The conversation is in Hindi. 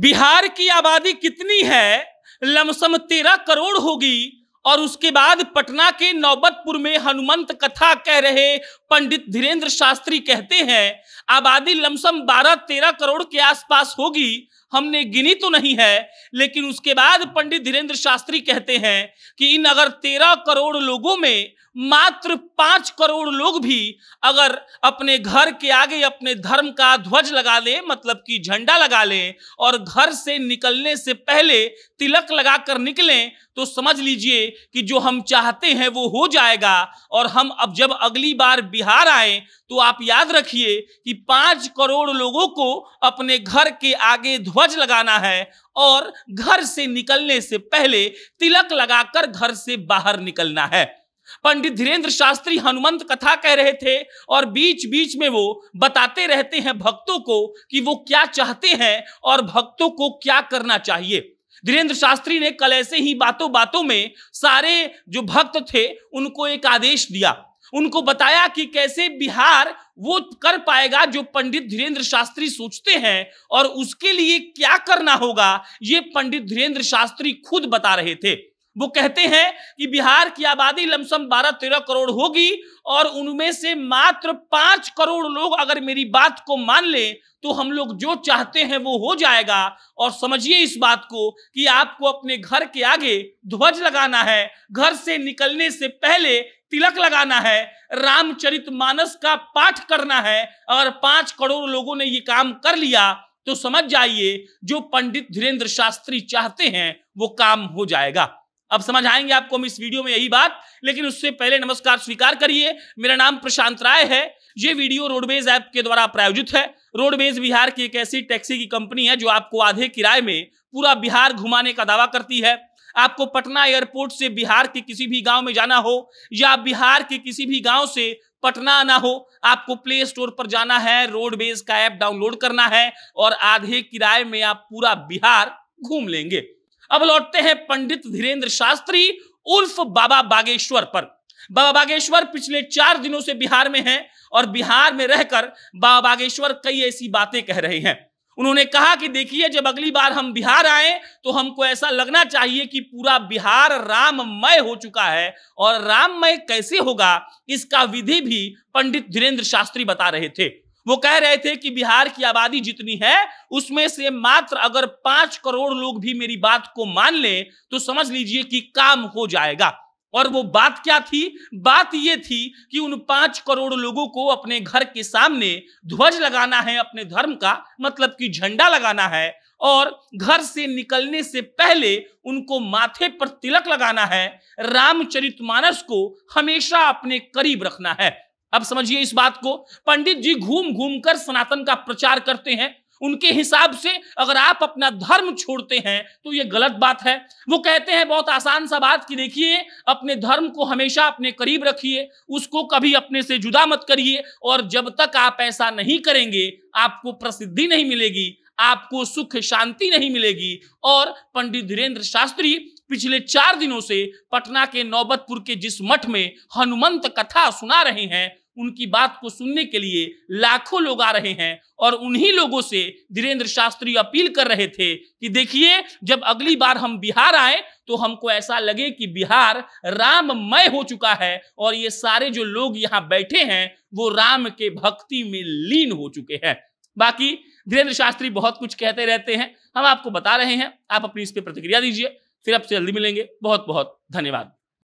बिहार की आबादी कितनी है लमसम तेरह करोड़ होगी और उसके बाद पटना के नौबतपुर में हनुमंत कथा कह रहे पंडित धीरेन्द्र शास्त्री कहते हैं आबादी लमसम बारह तेरह करोड़ के आसपास होगी हमने गिनी तो नहीं है लेकिन उसके बाद पंडित धीरेन्द्र शास्त्री कहते हैं कि इन अगर तेरह करोड़ लोगों में मात्र पांच करोड़ लोग भी अगर अपने घर के आगे अपने धर्म का ध्वज लगा ले मतलब कि झंडा लगा ले और घर से निकलने से पहले तिलक लगाकर निकलें तो समझ लीजिए कि जो हम चाहते हैं वो हो जाएगा और हम अब जब अगली बार बिहार आए तो आप याद रखिए कि पांच करोड़ लोगों को अपने घर के आगे ध्वज लगाना है और घर से निकलने से पहले तिलक लगाकर घर से बाहर निकलना है पंडित धीरेन्द्र शास्त्री हनुमंत कथा कह रहे थे और बीच बीच में वो बताते रहते हैं भक्तों को कि वो क्या चाहते हैं और भक्तों को क्या करना चाहिए धीरेन्द्र शास्त्री ने कल ऐसे ही बातों बातों में सारे जो भक्त थे उनको एक आदेश दिया उनको बताया कि कैसे बिहार वो कर पाएगा जो पंडित धीरेन्द्र शास्त्री सोचते हैं और उसके लिए क्या करना होगा ये पंडित धीरेन्द्र शास्त्री खुद बता रहे थे वो कहते हैं कि बिहार की आबादी लमसम बारह तेरह करोड़ होगी और उनमें से मात्र पांच करोड़ लोग अगर मेरी बात को मान लें तो हम लोग जो चाहते हैं वो हो जाएगा और समझिए इस बात को कि आपको अपने घर के आगे ध्वज लगाना है घर से निकलने से पहले तिलक लगाना है रामचरित मानस का पाठ करना है और पांच करोड़ लोगों ने ये काम कर लिया तो समझ जाइए जो पंडित धीरेन्द्र शास्त्री चाहते हैं वो काम हो जाएगा अब समझ आएंगे आपको हम इस वीडियो में यही बात लेकिन उससे पहले नमस्कार स्वीकार करिए मेरा नाम प्रशांत राय है ये वीडियो रोडवेज ऐप के द्वारा प्रायोजित है रोडवेज बिहार की एक ऐसी टैक्सी की कंपनी है जो आपको आधे किराए में पूरा बिहार घुमाने का दावा करती है आपको पटना एयरपोर्ट से बिहार के किसी भी गांव में जाना हो या बिहार के किसी भी गांव से पटना आना हो आपको प्ले स्टोर पर जाना है रोडवेज का ऐप डाउनलोड करना है और आधे किराए में आप पूरा बिहार घूम लेंगे अब लौटते हैं पंडित धीरेन्द्र शास्त्री उर्फ बाबा बागेश्वर पर बाबा बागेश्वर पिछले चार दिनों से बिहार में हैं और बिहार में रहकर बाबा बागेश्वर कई ऐसी बातें कह रहे हैं उन्होंने कहा कि देखिए जब अगली बार हम बिहार आए तो हमको ऐसा लगना चाहिए कि पूरा बिहार राममय हो चुका है और राममय कैसे होगा इसका विधि भी पंडित धीरेन्द्र शास्त्री बता रहे थे वो कह रहे थे कि बिहार की आबादी जितनी है उसमें से मात्र अगर पांच करोड़ लोग भी मेरी बात को मान ले तो समझ लीजिए कि काम हो जाएगा और वो बात क्या थी बात ये थी कि उन पांच करोड़ लोगों को अपने घर के सामने ध्वज लगाना है अपने धर्म का मतलब कि झंडा लगाना है और घर से निकलने से पहले उनको माथे पर तिलक लगाना है रामचरितमानस को हमेशा अपने करीब रखना है अब समझिए इस बात को पंडित जी घूम घूम कर सनातन का प्रचार करते हैं उनके हिसाब से अगर आप अपना धर्म छोड़ते हैं तो ये गलत बात है वो कहते हैं बहुत आसान सा बात कि देखिए अपने धर्म को हमेशा अपने करीब रखिए उसको कभी अपने से जुदा मत करिए और जब तक आप ऐसा नहीं करेंगे आपको प्रसिद्धि नहीं मिलेगी आपको सुख शांति नहीं मिलेगी और पंडित धीरेन्द्र शास्त्री पिछले चार दिनों से पटना के नौबतपुर के जिस मठ में हनुमंत कथा सुना रहे हैं उनकी बात को सुनने के लिए लाखों लोग आ रहे हैं और उन्हीं लोगों से धीरेन्द्र शास्त्री अपील कर रहे थे कि देखिए जब अगली बार हम बिहार आए तो हमको ऐसा लगे कि बिहार राममय हो चुका है और ये सारे जो लोग यहाँ बैठे हैं वो राम के भक्ति में लीन हो चुके हैं बाकी धीरेन्द्र शास्त्री बहुत कुछ कहते रहते हैं हम आपको बता रहे हैं आप अपनी इस पर प्रतिक्रिया दीजिए फिर आपसे जल्दी मिलेंगे बहुत बहुत धन्यवाद